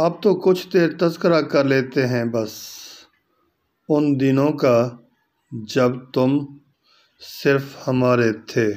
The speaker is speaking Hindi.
अब तो कुछ देर तस्करा कर लेते हैं बस उन दिनों का जब तुम सिर्फ़ हमारे थे